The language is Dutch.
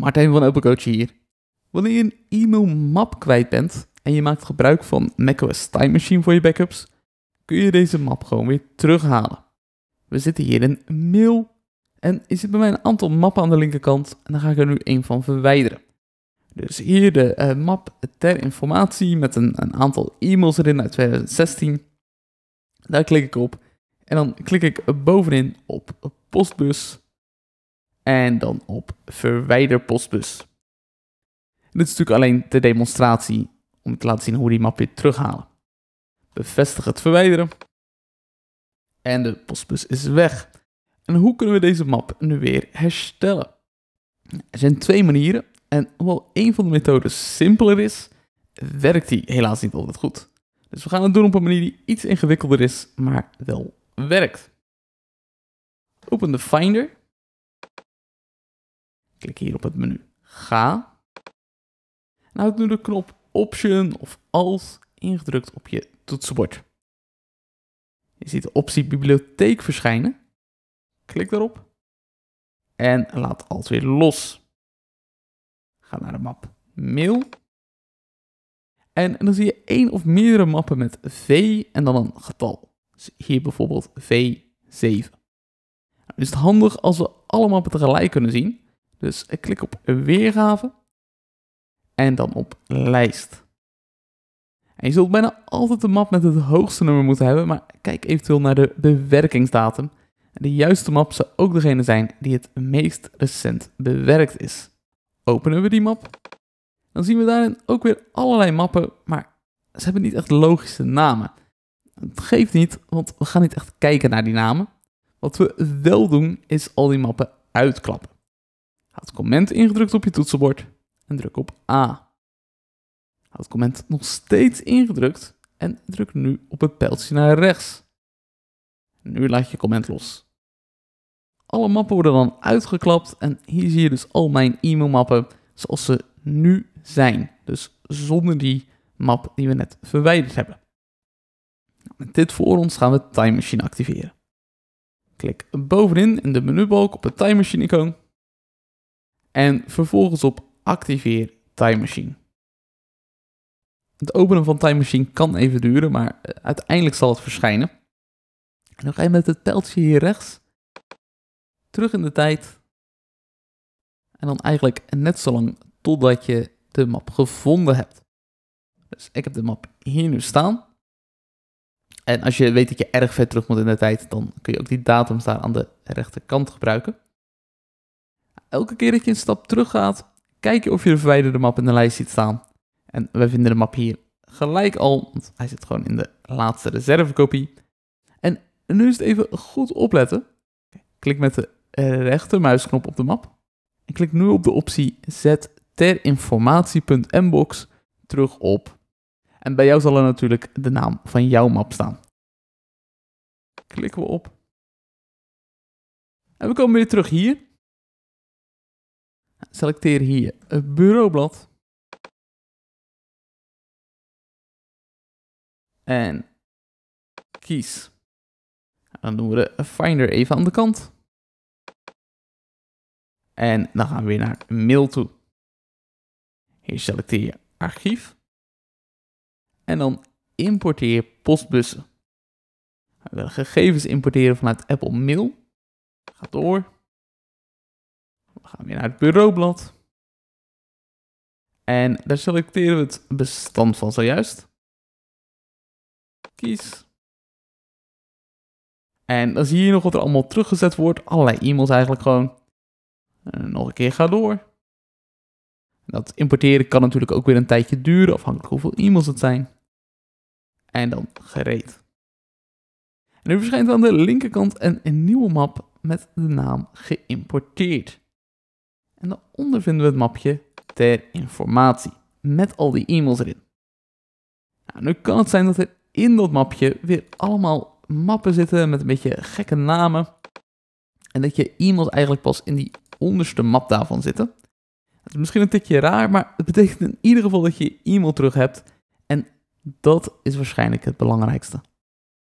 Martijn van OpenCoach hier. Wanneer je een e-mail map kwijt bent en je maakt gebruik van macOS Time Machine voor je backups, kun je deze map gewoon weer terughalen. We zitten hier in mail en je zit bij mij een aantal mappen aan de linkerkant en daar ga ik er nu een van verwijderen. Dus hier de eh, map ter informatie met een, een aantal e-mails erin uit 2016. Daar klik ik op en dan klik ik bovenin op postbus en dan op verwijder postbus. dit is natuurlijk alleen de demonstratie om te laten zien hoe we die map weer terughalen. Bevestig het verwijderen. En de postbus is weg. En hoe kunnen we deze map nu weer herstellen? Er zijn twee manieren en hoewel een van de methodes simpeler is, werkt die helaas niet altijd goed. Dus we gaan het doen op een manier die iets ingewikkelder is, maar wel werkt. Open de Finder Klik hier op het menu Ga. En houd nu de knop Option of Alt ingedrukt op je toetsenbord. Je ziet de optie Bibliotheek verschijnen. Klik daarop. En laat Alt weer los. Ga naar de map Mail. En dan zie je één of meerdere mappen met V en dan een getal. Dus hier bijvoorbeeld V7. Nou, is het handig als we alle mappen tegelijk kunnen zien. Dus ik klik op Weergave en dan op Lijst. En je zult bijna altijd de map met het hoogste nummer moeten hebben, maar kijk eventueel naar de bewerkingsdatum. De juiste map zou ook degene zijn die het meest recent bewerkt is. Openen we die map, dan zien we daarin ook weer allerlei mappen, maar ze hebben niet echt logische namen. Het geeft niet, want we gaan niet echt kijken naar die namen. Wat we wel doen, is al die mappen uitklappen. Houd comment ingedrukt op je toetsenbord en druk op A. Houd comment nog steeds ingedrukt en druk nu op het pijltje naar rechts. Nu laat je comment los. Alle mappen worden dan uitgeklapt en hier zie je dus al mijn e-mailmappen zoals ze nu zijn. Dus zonder die map die we net verwijderd hebben. Nou, met dit voor ons gaan we Time Machine activeren. Klik bovenin in de menubalk op het Time Machine icoon en vervolgens op activeer Time Machine. Het openen van Time Machine kan even duren, maar eh, uiteindelijk zal het verschijnen. En dan ga je met het pijltje hier rechts terug in de tijd. En dan eigenlijk net zo lang totdat je de map gevonden hebt. Dus ik heb de map hier nu staan. En als je weet dat je erg ver terug moet in de tijd, dan kun je ook die datums daar aan de rechterkant gebruiken. Elke keer dat je een stap terug gaat, kijk je of je de verwijderde map in de lijst ziet staan. En we vinden de map hier gelijk al, want hij zit gewoon in de laatste reservekopie. En nu is het even goed opletten. Klik met de rechtermuisknop op de map. En klik nu op de optie Zet ter informatie.mbox terug op. En bij jou zal er natuurlijk de naam van jouw map staan. Klikken we op. En we komen weer terug hier Selecteer hier het bureaublad. En kies. Dan doen we de Finder even aan de kant. En dan gaan we weer naar mail toe. Hier selecteer je archief. En dan importeer je postbussen. We willen gegevens importeren vanuit Apple Mail. Ga door. We gaan weer naar het bureaublad. En daar selecteren we het bestand van zojuist. Kies. En dan zie je nog wat er allemaal teruggezet wordt. Allerlei e-mails eigenlijk gewoon. En nog een keer ga door. Dat importeren kan natuurlijk ook weer een tijdje duren, afhankelijk hoeveel e-mails het zijn. En dan gereed. En nu verschijnt aan de linkerkant een, een nieuwe map met de naam geïmporteerd. En daaronder vinden we het mapje ter informatie, met al die e-mails erin. Nou, nu kan het zijn dat er in dat mapje weer allemaal mappen zitten met een beetje gekke namen. En dat je e-mails eigenlijk pas in die onderste map daarvan zitten. Het is misschien een tikje raar, maar het betekent in ieder geval dat je e-mail terug hebt. En dat is waarschijnlijk het belangrijkste.